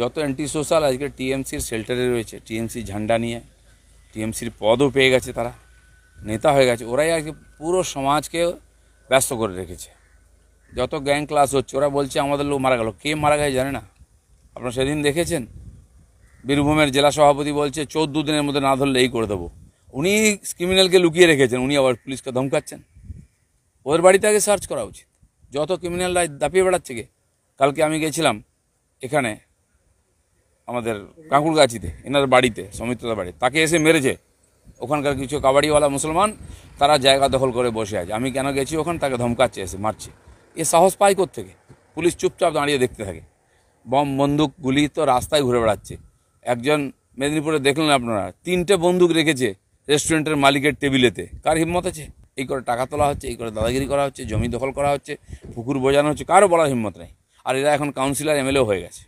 যত anti social আজকে টিএমসির শেল্টারে রয়েছে টিএমসি ঝান্ডা নিয়ে টিএমসির পদও পেয়ে গেছে তারা নেতা হয়ে গেছে ওরাই আজকে পুরো সমাজকে ব্যস্ত করে রেখেছে যত গ্যাং ক্লাস হচ্ছে ওরা বলছে আমাদের লোক মারা গেল কে মারা গেছে জানে না আপনারা সেদিন দেখেছেন বীরভূমের জেলা সভাপতি বলছে চোদ্দ দিনের মধ্যে না ধরলে এই করে দেবো উনি ক্রিমিনালকে লুকিয়ে রেখেছেন উনি আবার পুলিশকে ধমকাচ্ছেন ওদের বাড়িতে আগে সার্চ করা উচিত যত ক্রিমিনালরা দাপিয়ে বেড়াচ্ছে কালকে আমি গেছিলাম এখানে আমাদের কাঁকুড়গাছিতে এনার বাড়িতে সমিত্রতা বাড়ি তাকে এসে মেরেছে ওখানকার কিছু কাবাডিওয়ালা মুসলমান তারা জায়গা দখল করে বসে আছে আমি কেন গেছি ওখান তাকে ধমকাচ্ছে এসে মারছে এ সাহস পায় থেকে পুলিশ চুপচাপ দাঁড়িয়ে দেখতে থাকে বম বন্দুক গুলি তো রাস্তায় ঘুরে বেড়াচ্ছে একজন মেদিনীপুরে দেখলেন আপনারা তিনটে বন্দুক রেখেছে রেস্টুরেন্টের মালিকের টেবিলেতে কার হিম্মত আছে এই করে টাকা তোলা হচ্ছে এই করে দাদাগিরি করা হচ্ছে জমি দখল করা হচ্ছে পুকুর বোঝানো হচ্ছে কারও বলার হিম্মত নেই আর এরা এখন কাউন্সিলার এমএলএও হয়ে গেছে